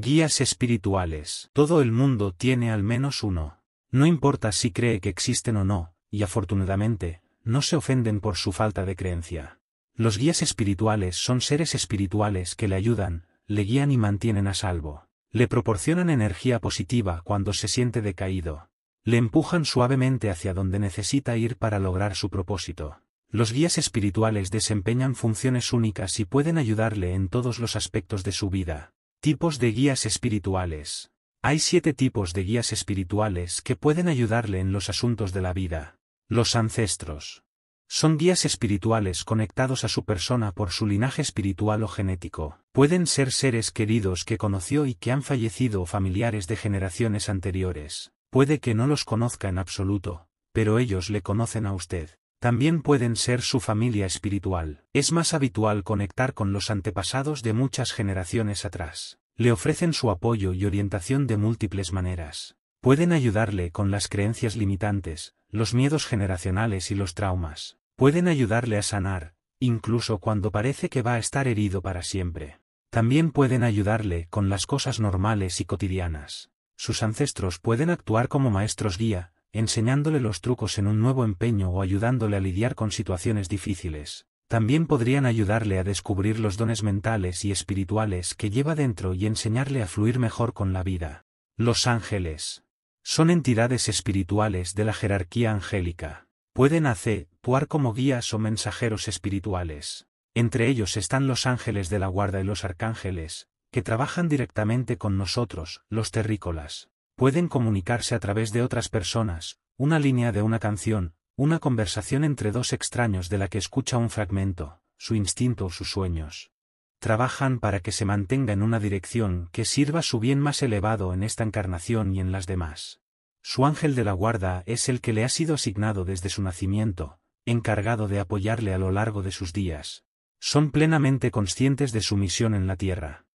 Guías espirituales. Todo el mundo tiene al menos uno. No importa si cree que existen o no, y afortunadamente, no se ofenden por su falta de creencia. Los guías espirituales son seres espirituales que le ayudan, le guían y mantienen a salvo. Le proporcionan energía positiva cuando se siente decaído. Le empujan suavemente hacia donde necesita ir para lograr su propósito. Los guías espirituales desempeñan funciones únicas y pueden ayudarle en todos los aspectos de su vida. Tipos de guías espirituales. Hay siete tipos de guías espirituales que pueden ayudarle en los asuntos de la vida. Los ancestros. Son guías espirituales conectados a su persona por su linaje espiritual o genético. Pueden ser seres queridos que conoció y que han fallecido o familiares de generaciones anteriores. Puede que no los conozca en absoluto, pero ellos le conocen a usted también pueden ser su familia espiritual. Es más habitual conectar con los antepasados de muchas generaciones atrás. Le ofrecen su apoyo y orientación de múltiples maneras. Pueden ayudarle con las creencias limitantes, los miedos generacionales y los traumas. Pueden ayudarle a sanar, incluso cuando parece que va a estar herido para siempre. También pueden ayudarle con las cosas normales y cotidianas. Sus ancestros pueden actuar como maestros guía, enseñándole los trucos en un nuevo empeño o ayudándole a lidiar con situaciones difíciles, también podrían ayudarle a descubrir los dones mentales y espirituales que lleva dentro y enseñarle a fluir mejor con la vida. Los ángeles. Son entidades espirituales de la jerarquía angélica. Pueden hacer, actuar como guías o mensajeros espirituales. Entre ellos están los ángeles de la guarda y los arcángeles, que trabajan directamente con nosotros, los terrícolas pueden comunicarse a través de otras personas, una línea de una canción, una conversación entre dos extraños de la que escucha un fragmento, su instinto o sus sueños. Trabajan para que se mantenga en una dirección que sirva su bien más elevado en esta encarnación y en las demás. Su ángel de la guarda es el que le ha sido asignado desde su nacimiento, encargado de apoyarle a lo largo de sus días. Son plenamente conscientes de su misión en la Tierra.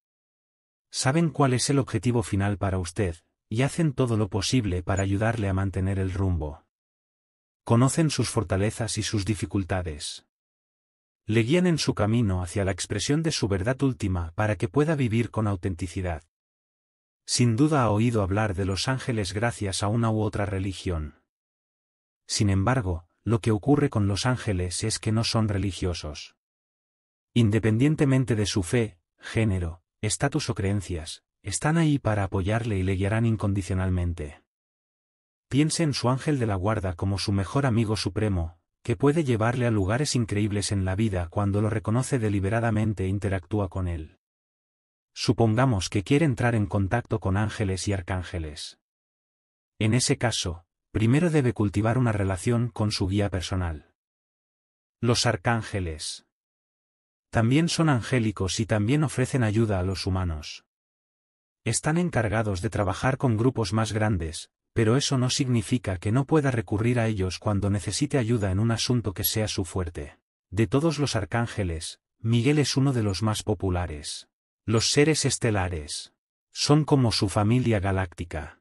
Saben cuál es el objetivo final para usted, y hacen todo lo posible para ayudarle a mantener el rumbo. Conocen sus fortalezas y sus dificultades. Le guían en su camino hacia la expresión de su verdad última para que pueda vivir con autenticidad. Sin duda ha oído hablar de los ángeles gracias a una u otra religión. Sin embargo, lo que ocurre con los ángeles es que no son religiosos. Independientemente de su fe, género, estatus o creencias, están ahí para apoyarle y le guiarán incondicionalmente. Piense en su ángel de la guarda como su mejor amigo supremo, que puede llevarle a lugares increíbles en la vida cuando lo reconoce deliberadamente e interactúa con él. Supongamos que quiere entrar en contacto con ángeles y arcángeles. En ese caso, primero debe cultivar una relación con su guía personal. Los arcángeles. También son angélicos y también ofrecen ayuda a los humanos. Están encargados de trabajar con grupos más grandes, pero eso no significa que no pueda recurrir a ellos cuando necesite ayuda en un asunto que sea su fuerte. De todos los arcángeles, Miguel es uno de los más populares. Los seres estelares. Son como su familia galáctica.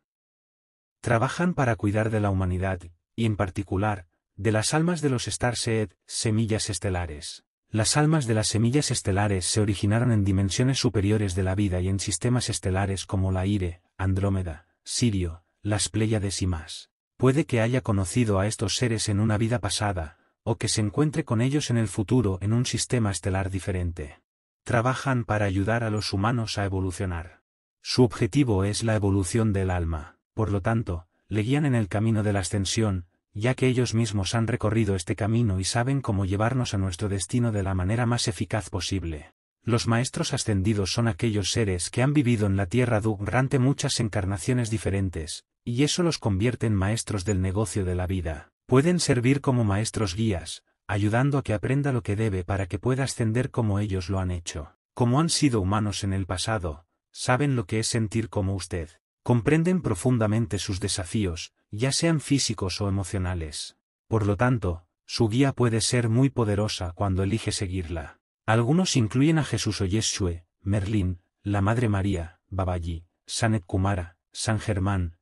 Trabajan para cuidar de la humanidad, y en particular, de las almas de los Starseed, semillas estelares. Las almas de las semillas estelares se originaron en dimensiones superiores de la vida y en sistemas estelares como la Ire, Andrómeda, Sirio, las Pléyades y más. Puede que haya conocido a estos seres en una vida pasada, o que se encuentre con ellos en el futuro en un sistema estelar diferente. Trabajan para ayudar a los humanos a evolucionar. Su objetivo es la evolución del alma, por lo tanto, le guían en el camino de la ascensión, ya que ellos mismos han recorrido este camino y saben cómo llevarnos a nuestro destino de la manera más eficaz posible. Los maestros ascendidos son aquellos seres que han vivido en la tierra durante muchas encarnaciones diferentes, y eso los convierte en maestros del negocio de la vida. Pueden servir como maestros guías, ayudando a que aprenda lo que debe para que pueda ascender como ellos lo han hecho. Como han sido humanos en el pasado, saben lo que es sentir como usted. Comprenden profundamente sus desafíos, ya sean físicos o emocionales. Por lo tanto, su guía puede ser muy poderosa cuando elige seguirla. Algunos incluyen a Jesús o Yeshue, Merlín, la Madre María, Babaji, Sanet Kumara, San Germán,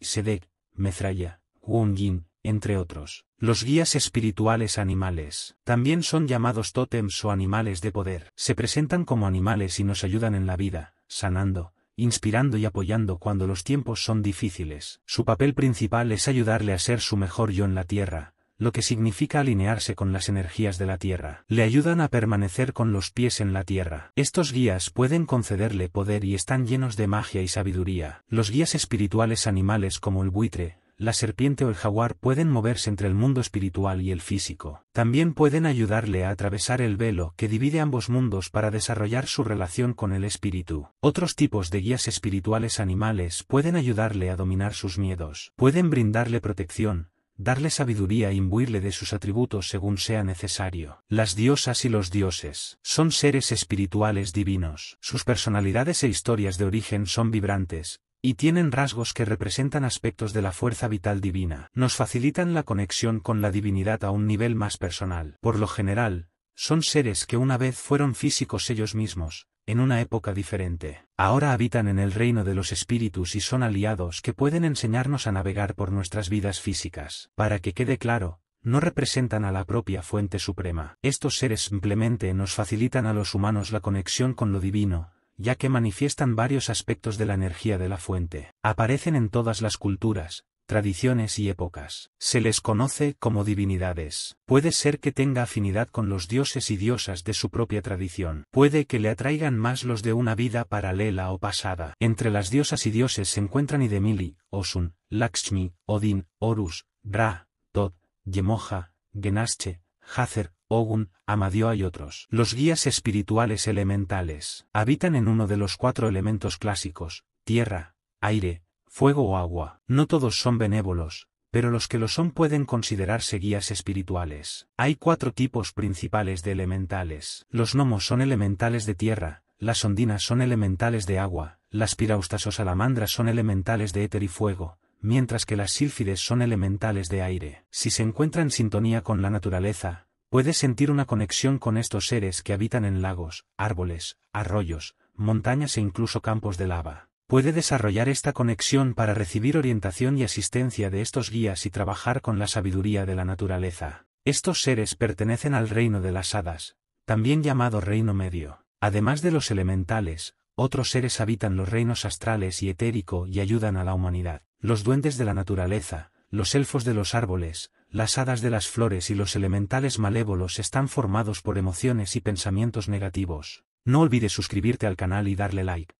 Sedek, Mezraya, Wongin, entre otros. Los guías espirituales animales, también son llamados tótems o animales de poder, se presentan como animales y nos ayudan en la vida, sanando, inspirando y apoyando cuando los tiempos son difíciles. Su papel principal es ayudarle a ser su mejor yo en la Tierra, lo que significa alinearse con las energías de la Tierra. Le ayudan a permanecer con los pies en la Tierra. Estos guías pueden concederle poder y están llenos de magia y sabiduría. Los guías espirituales animales como el buitre, la serpiente o el jaguar pueden moverse entre el mundo espiritual y el físico. También pueden ayudarle a atravesar el velo que divide ambos mundos para desarrollar su relación con el espíritu. Otros tipos de guías espirituales animales pueden ayudarle a dominar sus miedos. Pueden brindarle protección, darle sabiduría e imbuirle de sus atributos según sea necesario. Las diosas y los dioses son seres espirituales divinos. Sus personalidades e historias de origen son vibrantes, y tienen rasgos que representan aspectos de la fuerza vital divina. Nos facilitan la conexión con la divinidad a un nivel más personal. Por lo general, son seres que una vez fueron físicos ellos mismos, en una época diferente. Ahora habitan en el reino de los espíritus y son aliados que pueden enseñarnos a navegar por nuestras vidas físicas. Para que quede claro, no representan a la propia fuente suprema. Estos seres simplemente nos facilitan a los humanos la conexión con lo divino, ya que manifiestan varios aspectos de la energía de la fuente. Aparecen en todas las culturas, tradiciones y épocas. Se les conoce como divinidades. Puede ser que tenga afinidad con los dioses y diosas de su propia tradición. Puede que le atraigan más los de una vida paralela o pasada. Entre las diosas y dioses se encuentran Idemili, Osun, Lakshmi, Odin, Horus, Ra, Tod, Yemoja, Genasche, Hazer, Ogun, Amadió y otros. Los guías espirituales elementales habitan en uno de los cuatro elementos clásicos, tierra, aire, fuego o agua. No todos son benévolos, pero los que lo son pueden considerarse guías espirituales. Hay cuatro tipos principales de elementales. Los gnomos son elementales de tierra, las ondinas son elementales de agua, las piraustas o salamandras son elementales de éter y fuego, mientras que las sílfides son elementales de aire. Si se encuentra en sintonía con la naturaleza, Puede sentir una conexión con estos seres que habitan en lagos, árboles, arroyos, montañas e incluso campos de lava. Puede desarrollar esta conexión para recibir orientación y asistencia de estos guías y trabajar con la sabiduría de la naturaleza. Estos seres pertenecen al reino de las hadas, también llamado reino medio. Además de los elementales, otros seres habitan los reinos astrales y etérico y ayudan a la humanidad. Los duendes de la naturaleza, los elfos de los árboles, las hadas de las flores y los elementales malévolos están formados por emociones y pensamientos negativos. No olvides suscribirte al canal y darle like.